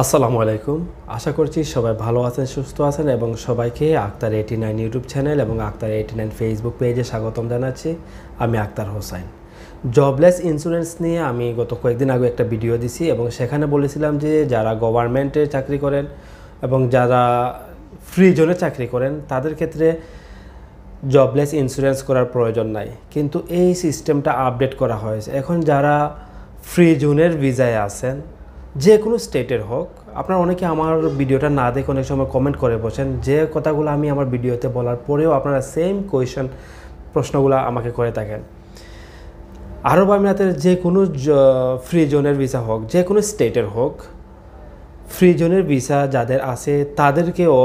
আসসালামু আলাইকুম আশা করছি সবাই ভালো আছেন সুস্থ আছেন এবং সবাইকে Akhtar eighty nine YouTube channel এবং আক্তার এইটি নাইন ফেসবুক পেজে স্বাগতম জানাচ্ছি আমি আক্তার হোসাইন জবলেস ইন্স্যুরেন্স নিয়ে আমি গত কয়েকদিন আগে একটা ভিডিও দিছি এবং সেখানে বলেছিলাম যে যারা গভর্নমেন্টের চাকরি করেন এবং যারা ফ্রি জোনে চাকরি করেন তাদের ক্ষেত্রে জবলেস ইন্স্যুরেন্স করার প্রয়োজন নাই কিন্তু এই সিস্টেমটা আপডেট করা হয়েছে এখন যারা ফ্রি জোনের ভিজায় আছেন যে কোনো স্টেটের হোক আপনার অনেকে আমার ভিডিওটা না দেখে অনেক সময় কমেন্ট করে বসেন যে কথাগুলো আমি আমার ভিডিওতে বলার পরেও আপনারা সেম কোয়েশন প্রশ্নগুলো আমাকে করে থাকেন আরব আমিরাতের যে কোনো ফ্রি জোনের ভিসা হোক যে কোনো স্টেটের হোক ফ্রি জোনের ভিসা যাদের আছে তাদেরকেও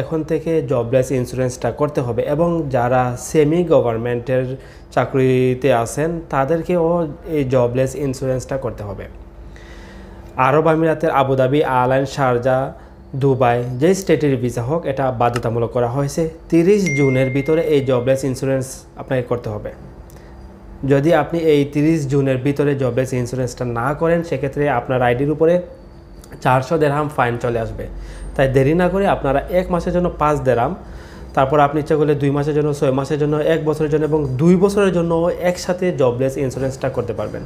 এখন থেকে জবলেস ইন্স্যুরেন্সটা করতে হবে এবং যারা সেমি গভর্নমেন্টের চাকরিতে আছেন তাদেরকেও এই জবলেস ইন্স্যুরেন্সটা করতে হবে আরব আমিরাতের আবুধাবি আলাইন শারজা দুবাই যে স্টেটের ভিসা হোক এটা বাধ্যতামূলক করা হয়েছে তিরিশ জুনের ভিতরে এই জবলেস ইন্স্যুরেন্স আপনাকে করতে হবে যদি আপনি এই তিরিশ জুনের ভিতরে জবলেস ইন্স্যুরেন্সটা না করেন সেক্ষেত্রে আপনার আইডির উপরে চারশো দেড়াম ফাইন চলে আসবে তাই দেরি না করে আপনারা এক মাসের জন্য পাঁচ দেড়াম তারপর আপনি ইচ্ছা করলে দুই মাসের জন্য ছয় মাসের জন্য এক বছরের জন্য এবং দুই বছরের জন্য একসাথে জবলেস ইন্স্যুরেন্সটা করতে পারবেন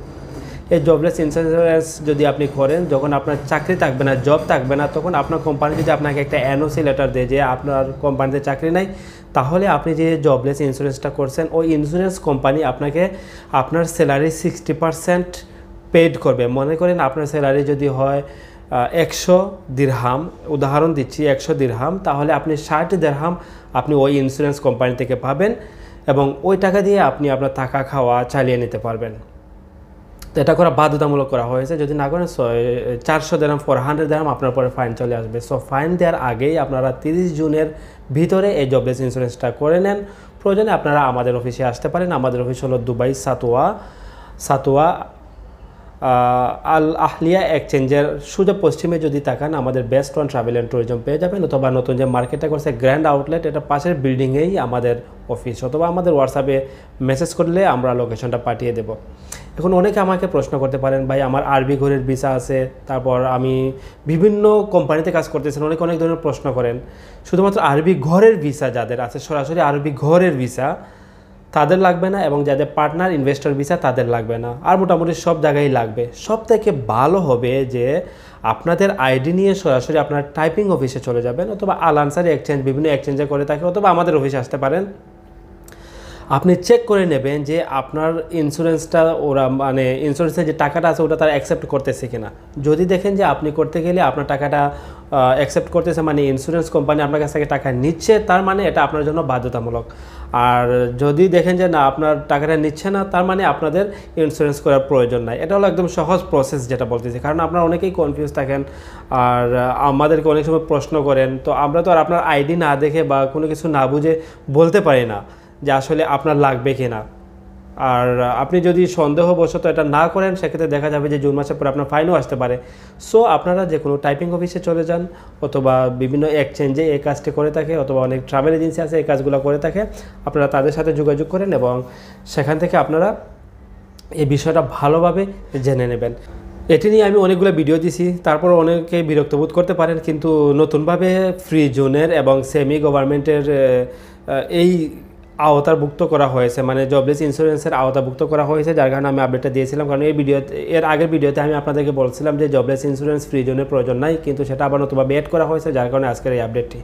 এই জবলেস ইন্স্যুরেন্স যদি আপনি করেন যখন আপনার চাকরি থাকবে না জব থাকবে না তখন আপনার কোম্পানি যদি আপনাকে একটা এনওসি লেটার দেয় যে আপনার কোম্পানিতে চাকরি নাই তাহলে আপনি যে জবলেস ইন্স্যুরেন্সটা করছেন ওই ইন্স্যুরেন্স কোম্পানি আপনাকে আপনার স্যালারি সিক্সটি পারসেন্ট পেড করবে মনে করেন আপনার স্যালারি যদি হয় একশো দীর্হাম উদাহরণ দিচ্ছি একশো দীর্হাম তাহলে আপনি ষাট দেড়হাম আপনি ওই ইন্স্যুরেন্স কোম্পানি থেকে পাবেন এবং ওই টাকা দিয়ে আপনি আপনার থাকা খাওয়া চালিয়ে নিতে পারবেন এটা করা বাধ্যতামূলক করা হয়েছে যদি না করেন চারশো দেরাম ফোর হান্ড্রেড দেরাম আপনার পরে ফাইন চলে আসবে সো ফাইন দেওয়ার আগেই আপনারা তিরিশ জুনের ভিতরে এই জবলেস ইন্স্যুরেন্সটা করে নেন প্রয়োজনে আপনারা আমাদের অফিসে আসতে পারেন আমাদের অফিস হলো দুবাই সাতোয়া সাতোয়া আল আহলিয়া এক্সচেঞ্জের সুযোগ পশ্চিমে যদি তাকান আমাদের best one travel and tourism পেয়ে যাবেন অথবা নতুন যে মার্কেটটা করছে গ্র্যান্ড আউটলেট এটা পাশের বিল্ডিংয়েই আমাদের অফিস অথবা আমাদের হোয়াটসঅ্যাপে মেসেজ করলে আমরা লোকেশনটা পাঠিয়ে দেবো এখন অনেকে আমাকে প্রশ্ন করতে পারেন ভাই আমার আরবি ঘরের ভিসা আছে তারপর আমি বিভিন্ন কোম্পানিতে কাজ করতেছেন অনেক অনেক ধরনের প্রশ্ন করেন শুধুমাত্র আরবি ঘরের ভিসা যাদের আছে সরাসরি আরবি ঘরের ভিসা তাদের লাগবে না এবং যাদের পার্টনার ইনভেস্টর ভিসা তাদের লাগবে না আর মোটামুটি সব জায়গায় লাগবে সব থেকে ভালো হবে যে আপনাদের আইডি নিয়ে সরাসরি আপনার টাইপিং অফিসে চলে যাবেন অথবা আলানসারি এক্সচেঞ্জ বিভিন্ন এক্সচেঞ্জে করে থাকে অথবা আমাদের অফিসে আসতে পারেন আপনি চেক করে নেবেন যে আপনার ইন্স্যুরেন্সটা ওরা মানে ইন্স্যুরেন্সের যে টাকাটা আছে ওটা তারা অ্যাকসেপ্ট করতেছে কিনা যদি দেখেন যে আপনি করতে গেলে আপনার টাকাটা অ্যাকসেপ্ট করতেছে মানে ইন্স্যুরেন্স কোম্পানি আপনার কাছ থেকে টাকা নিচ্ছে তার মানে এটা আপনার জন্য বাধ্যতামূলক আর যদি দেখেন যে না আপনার টাকাটা নিচ্ছে না তার মানে আপনাদের ইন্স্যুরেন্স করার প্রয়োজন নাই এটা হলো একদম সহজ প্রসেস যেটা বলতেছি কারণ আপনারা অনেকেই কনফিউজ থাকেন আর আমাদেরকে অনেক সময় প্রশ্ন করেন তো আমরা তো আর আপনার আইডি না দেখে বা কোনো কিছু না বুঝে বলতে পারি না যে আসলে আপনার লাগবে কি না আর আপনি যদি সন্দেহবশত এটা না করেন সেক্ষেত্রে দেখা যাবে যে জুন মাসের পরে আপনার ফাইনও আসতে পারে সো আপনারা যে কোনো টাইপিং অফিসে চলে যান অথবা বিভিন্ন এক্সচেঞ্জে এই কাজটি করে থাকে অথবা অনেক ট্রাভেল এজেন্সি আছে এই কাজগুলো করে থাকে আপনারা তাদের সাথে যোগাযোগ করেন এবং সেখান থেকে আপনারা এই বিষয়টা ভালোভাবে জেনে নেবেন এটি নিয়ে আমি অনেকগুলো ভিডিও দিছি তারপর অনেকে বিরক্ত বোধ করতে পারেন কিন্তু নতুনভাবে ফ্রি জোনের এবং সেমি গভর্নমেন্টের এই আওতাভুক্ত করা হয়েছে মানে জবলেস ইন্স্যুরেন্সের আওতাভুক্ত করা হয়েছে যার কারণে আমি আপডেটটা দিয়েছিলাম কারণ এই ভিডিওতে এর আগের ভিডিওতে আমি আপনাদেরকে বলছিলাম যে জবলেস ইন্স্যুরেন্স ফ্রি জোনের প্রয়োজন নাই কিন্তু সেটা আবার নতুনভাবে অ্যাড করা হয়েছে যার কারণে আজকের এই আপডেটটি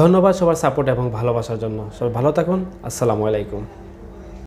ধন্যবাদ সবার সাপোর্ট এবং ভালোবাসার জন্য সবাই ভালো থাকুন আসসালামু আলাইকুম